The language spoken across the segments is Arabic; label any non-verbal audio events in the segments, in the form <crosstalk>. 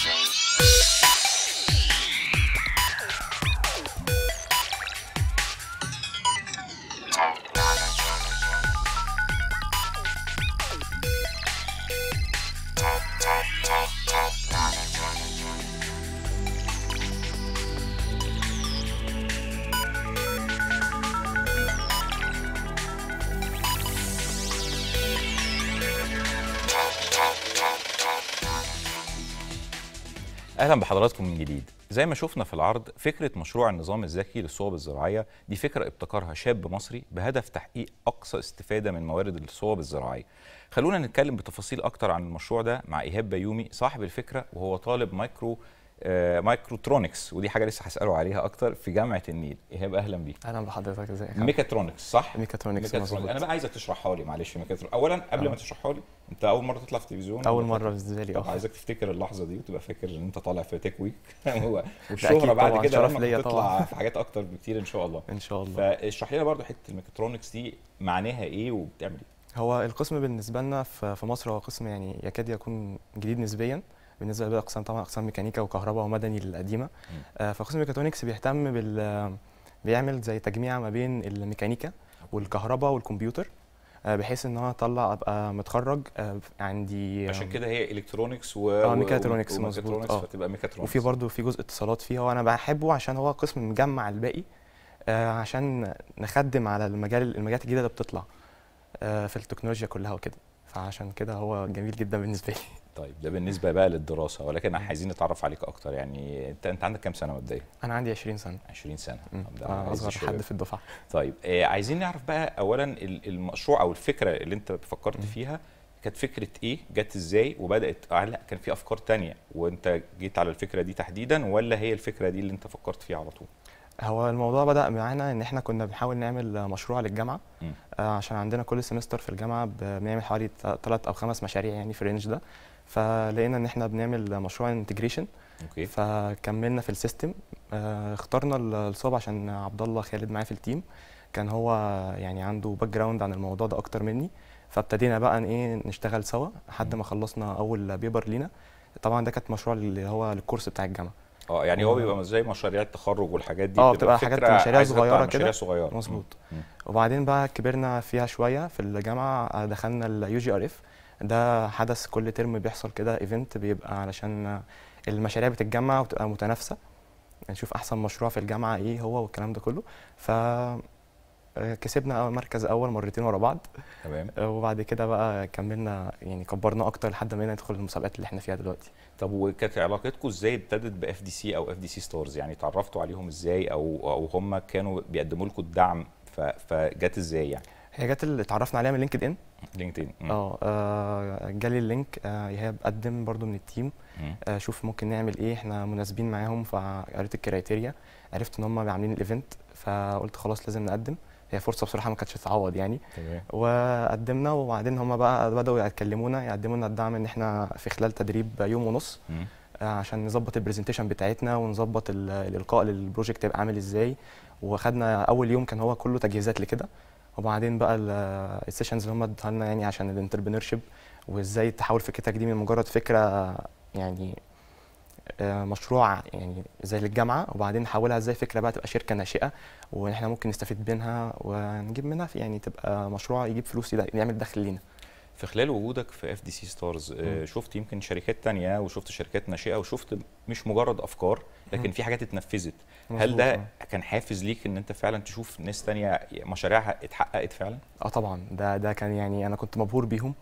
Jesus. اهلا بحضراتكم من جديد زي ما شفنا في العرض فكره مشروع النظام الذكي للصوب الزراعيه دي فكره ابتكرها شاب مصري بهدف تحقيق اقصى استفاده من موارد الصوب الزراعيه خلونا نتكلم بتفاصيل اكتر عن المشروع ده مع ايهاب بيومي صاحب الفكره وهو طالب مايكرو مايكروترونكس آه، ودي حاجه لسه هساله عليها اكتر في جامعه النيل ايهاب اهلا بيك اهلا بحضرتك ازيك ميكاترونكس صح ميكاترونكس, ميكاترونكس. انا بقى عايزك تشرحها لي معلش ميكاترونكس اولا قبل أه. ما تشرحها لي انت اول مره تطلع في التلفزيون اول مره بالنسبه لي اه عايزك تفتكر اللحظه دي وتبقى فاكر ان انت طالع في تيك ويك <laughs> هو والشهره بعد كده ليا تطلع في حاجات اكتر بكتير ان شاء الله ان شاء الله فاشرح لنا برضه حته الميكاترونكس دي معناها ايه وبتعمل ايه هو القسم بالنسبه لنا في مصر هو قسم يعني يكاد يكون جديد نسبيا بالنسبه للاقسام طبعا اقسام ميكانيكا وكهرباء ومدني القديمه آه، فقسم ميكاترونكس بيهتم بال بيعمل زي تجميع ما بين الميكانيكا والكهرباء والكمبيوتر آه، بحيث ان انا اطلع ابقى متخرج آه، عندي عشان كده هي الكترونكس و اه ميكاترونكس مظبوط اه فتبقى ميكاترونكس وفي برضه في جزء اتصالات فيها وانا بحبه عشان هو قسم مجمع الباقي عشان نخدم على المجال المجالات الجديده اللي بتطلع في التكنولوجيا كلها وكده فعشان كده هو جميل جدا بالنسبه لي طيب ده بالنسبه بقى للدراسه ولكن عايزين نتعرف عليك اكتر يعني انت انت عندك كام سنه مبدئيا انا عندي 20 سنه 20 سنه انا اصغر حد في الدفعه طيب آه عايزين نعرف بقى اولا المشروع او الفكره اللي انت فكرت فيها كانت فكره ايه جت ازاي وبدات آه، لا كان في افكار تانية وانت جيت على الفكره دي تحديدا ولا هي الفكره دي اللي انت فكرت فيها على طول هو الموضوع بدا معانا ان احنا كنا بنحاول نعمل مشروع للجامعه م. آه، عشان عندنا كل سمستر في الجامعه بنعمل حوالي ثلاث او خمس مشاريع يعني في الرينج ده فلقينا ان احنا بنعمل مشروع انتجريشن اوكي فكملنا في السيستم آه، اخترنا الصوب عشان عبد الله خالد معايا في التيم كان هو يعني عنده باك جراوند عن الموضوع ده اكتر مني فابتدينا بقى ايه نشتغل سوا لحد ما خلصنا اول بيبر لينا طبعا ده كانت مشروع اللي هو الكورس بتاع الجامعه اه يعني هو آه. بيبقى زي مشاريع التخرج والحاجات دي اه بتبقى حاجات مشاريع صغيره كده مشاريع صغيره مظبوط وبعدين بقى كبرنا فيها شويه في الجامعه آه، دخلنا اليو جي ار اف ده حدث كل ترم بيحصل كده ايفنت بيبقى علشان المشاريع بتتجمع وتبقى متنافسه نشوف احسن مشروع في الجامعه ايه هو والكلام ده كله ف كسبنا مركز اول مرتين ورا بعض تمام آه، وبعد كده بقى كملنا يعني كبرنا اكتر لحد ما ندخل المسابقات اللي احنا فيها دلوقتي طب وكانت علاقتكم ازاي ابتدت باف دي سي او اف دي سي ستارز يعني اتعرفتوا عليهم ازاي او او هم كانوا بيقدموا لكم الدعم فجت ازاي يعني هي جت اللي اتعرفنا عليها من لينكد ان لينكد ان آه،, اه جالي اللينك آه ايهاب قدم برضو من التيم آه شوف ممكن نعمل ايه احنا مناسبين معاهم فقريت الكريتيريا عرفت ان هم عاملين الايفنت فقلت خلاص لازم نقدم هي فرصه بصراحه ما كانتش تتعوض يعني تمام وقدمنا وبعدين هم بقى بداوا يكلمونا يقدموا لنا الدعم ان احنا في خلال تدريب يوم ونص مم. آه، عشان نظبط البرزنتيشن بتاعتنا ونظبط الالقاء للبروجكت يبقى عامل ازاي وخدنا اول يوم كان هو كله تجهيزات لكده وبعدين بقى السيشنز اللي هم ادوها لنا يعني عشان الانتربرينور شيب وازاي تحول فكرتك دي من مجرد فكره يعني آه، مشروع يعني زي للجامعه وبعدين نحولها ازاي فكره بقى تبقى شركه ناشئه وان احنا ممكن نستفيد منها ونجيب منها يعني تبقى مشروع يجيب فلوس يعمل دخل لينا في خلال وجودك في اف دي سي ستارز شفت يمكن شركات تانية وشفت شركات ناشئه وشفت مش مجرد افكار لكن في حاجات اتنفذت هل ده آه. كان حافز ليك ان انت فعلا تشوف ناس تانية مشاريعها اتحققت فعلا اه طبعا ده ده كان يعني انا كنت مبهور بيهم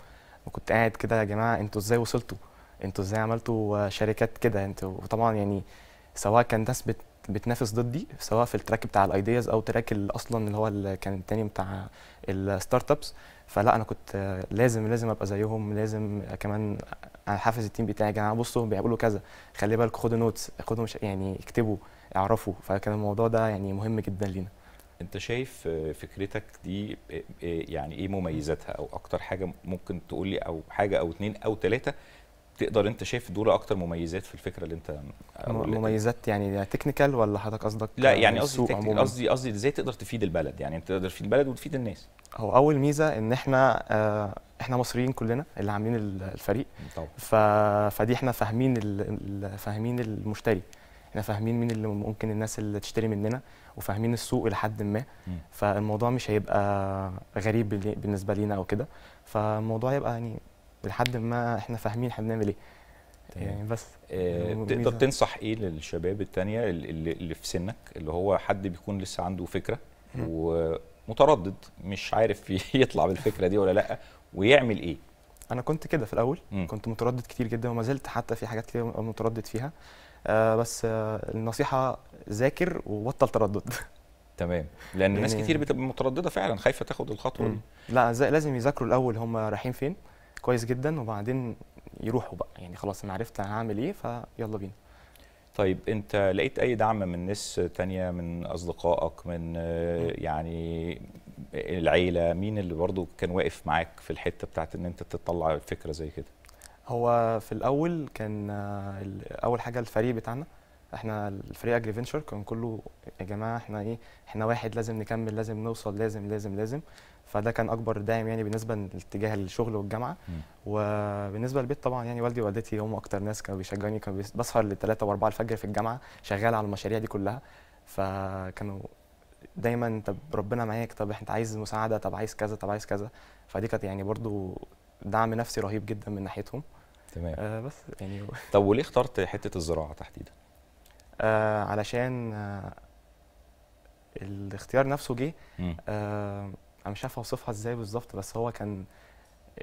وكنت قاعد كده يا جماعه انتوا ازاي وصلتوا انتوا ازاي عملتوا شركات كده انتوا وطبعا يعني سواء كان ناس بت بتنافس ضدي سواء في التراك بتاع الايدياز او تراك اصلا اللي هو اللي كان التاني بتاع الستارت ابس فلا انا كنت لازم لازم ابقى زيهم لازم كمان حافز التيم بتاعي يا جماعه بصوا بيعملوا كذا خلي بالك خدوا نوتس خدوا مش يعني اكتبوا اعرفوا فكان الموضوع ده يعني مهم جدا لينا انت شايف فكرتك دي إيه، إيه، يعني ايه مميزاتها او اكتر حاجه ممكن تقولي او حاجه او اتنين او ثلاثه تقدر انت شايف دول اكتر مميزات في الفكره اللي انت مميزات يعني تكنيكال يعني ولا حضرتك قصدك لا يعني قصدي قصدي قصدي ازاي تقدر تفيد البلد يعني انت تقدر تفيد البلد وتفيد الناس هو اول ميزه ان احنا آه احنا مصريين كلنا اللي عاملين الفريق طبعا ف... فدي احنا فاهمين ال... فاهمين المشتري احنا فاهمين مين اللي ممكن الناس اللي تشتري مننا وفاهمين السوق لحد ما م. فالموضوع مش هيبقى غريب بالنسبه لينا او كده فالموضوع يبقى يعني لحد ما احنا فاهمين احنا بنعمل ايه يعني بس آه يعني تقدر تنصح ايه للشباب التانية اللي, اللي في سنك اللي هو حد بيكون لسه عنده فكره ومتردد مش عارف <laughs> يطلع بالفكره دي ولا لا ويعمل ايه انا كنت كده في الاول م. كنت متردد كتير جدا وما زلت حتى في حاجات كتير متردد فيها آه بس آه النصيحه ذاكر وبطل تردد تمام لان يعني ناس كتير بتبقى متردده فعلا خايفه تاخد الخطوه دي لا لازم يذاكروا الاول هم رايحين فين كويس جدا وبعدين يروحوا بقى يعني خلاص انا عرفت انا هعمل ايه فيلا بينا طيب انت لقيت اي دعم من ناس تانية من اصدقائك من آه، يعني العيله مين اللي برضو كان واقف معاك في الحته بتاعت ان انت تطلع فكره زي كده هو في الاول كان آه، اول حاجه الفريق بتاعنا احنا الفريق اجري فينشر كان كله يا جماعه احنا ايه احنا واحد لازم نكمل لازم نوصل لازم لازم لازم فده كان اكبر داعم يعني بالنسبه لاتجاه الشغل والجامعه وبالنسبه للبيت طبعا يعني والدي ووالدتي هم اكتر ناس كانوا بيشجعوني كانوا بسهر للثلاثه واربعة الفجر في الجامعه شغال على المشاريع دي كلها فكانوا دايما طب ربنا معاك طب انت عايز مساعده طب عايز كذا طب عايز كذا فدي كانت يعني برضو دعم نفسي رهيب جدا من ناحيتهم تمام آه بس يعني طب وليه اخترت حته الزراعه تحديدا؟ آه علشان آه الاختيار نفسه جه آه انا مش عارف اوصفها ازاي بالظبط بس هو كان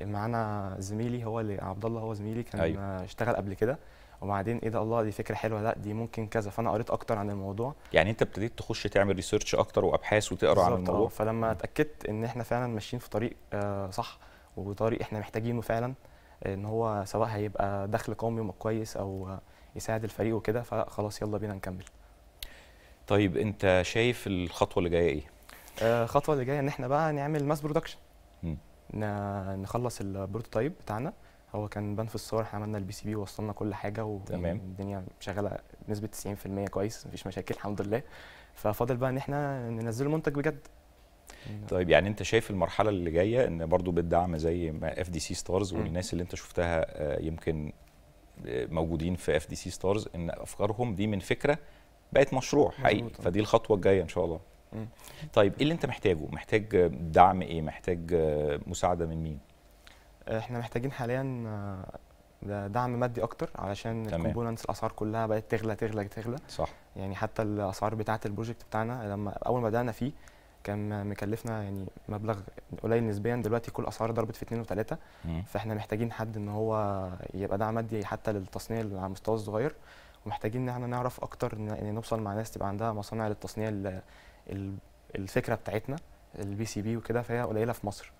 معانا زميلي هو اللي عبد الله هو زميلي كان أيوة. اشتغل قبل كده وبعدين ايه ده الله دي فكره حلوه لا دي ممكن كذا فانا قريت اكتر عن الموضوع يعني انت ابتديت تخش تعمل ريسيرش اكتر وابحاث وتقرا عن آه. الموضوع فلما اتاكدت ان احنا فعلا ماشيين في طريق آه صح وطريق احنا محتاجينه فعلا ان هو سواء هيبقى دخل قومي كويس او يساعد الفريق وكده فخلاص يلا بينا نكمل طيب انت شايف الخطوه اللي جايه ايه آه، الخطوه اللي جايه ان احنا بقى نعمل ماس برودكشن نخلص البروتوتايب بتاعنا هو كان بان في الصور احنا عملنا البي سي بي ووصلنا كل حاجه والدنيا شغاله بنسبه 90% كويس مفيش مشاكل الحمد لله ففاضل بقى ان احنا ننزل المنتج بجد طيب يعني انت شايف المرحله اللي جايه ان برضو بالدعم زي ما اف دي سي ستارز والناس اللي انت شفتها آه، يمكن موجودين في اف دي سي ستارز ان افكارهم دي من فكره بقت مشروع حقيقي مزبوطة. فدي الخطوه الجايه ان شاء الله طيب ايه اللي انت محتاجه محتاج دعم ايه محتاج مساعده من مين احنا محتاجين حاليا دعم مادي اكتر علشان الكومبوننتس الاسعار كلها بقت تغلى تغلى تغلى صح يعني حتى الاسعار بتاعه البروجكت بتاعنا لما اول ما بدانا فيه كان مكلفنا يعني مبلغ قليل نسبيا دلوقتي كل اسعار ضربت في اثنين وثلاثه فاحنا محتاجين حد ان هو يبقى دعم مادي حتى للتصنيع على المستوى الصغير ومحتاجين ان احنا نعرف اكتر ان نوصل مع ناس تبقى عندها مصانع للتصنيع الفكره بتاعتنا البي سي بي وكده فهي قليله في مصر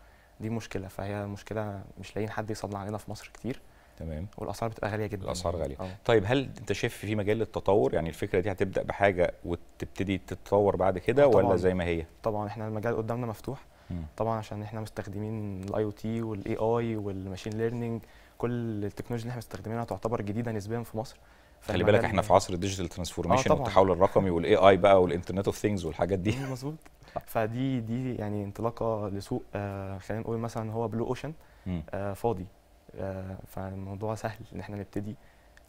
دي مشكله فهي مشكله مش لاقيين حد يصنع علينا في مصر كتير تمام والاسعار بتبقى غاليه جدا الاسعار غاليه أوه. طيب هل انت شايف في مجال التطور يعني الفكره دي هتبدا بحاجه وتبتدي تتطور بعد كده آه، ولا زي ما هي طبعا احنا المجال قدامنا مفتوح مم. طبعا عشان احنا مستخدمين الاي او تي والاي اي والماشين ليرنينج كل التكنولوجيا اللي احنا مستخدمينها تعتبر جديده نسبيا في مصر خلي بالك احنا في عصر الديجيتال ترانسفورميشن آه والتحول الرقمي والاي اي بقى والانترنت اوف ثينجز والحاجات دي <laughs> مظبوط فدي دي يعني انطلاقه لسوق آه خلينا نقول مثلا هو بلو اوشن آه فاضي آه، فالموضوع سهل ان احنا نبتدي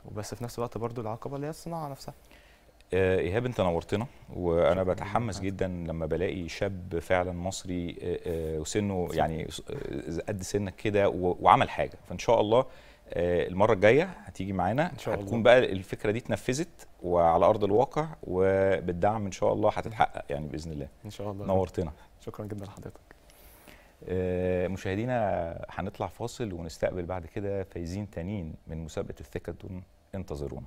وبس في نفس الوقت برضو العقبه اللي هي الصناعه نفسها آه، ايهاب انت نورتنا وانا بتحمس جدا لما بلاقي شاب فعلا مصري آه، وسنه يعني قد سنك كده وعمل حاجه فان شاء الله المره الجايه هتيجي معانا إن شاء هتكون بقى الفكره دي اتنفذت وعلى ارض الواقع وبالدعم ان شاء الله هتتحقق يعني باذن الله ان شاء الله نورتنا شكرا جدا لحضرتك آه، مشاهدينا هنطلع فاصل ونستقبل بعد كده فايزين تانيين من مسابقه الثيكاتون انتظرونا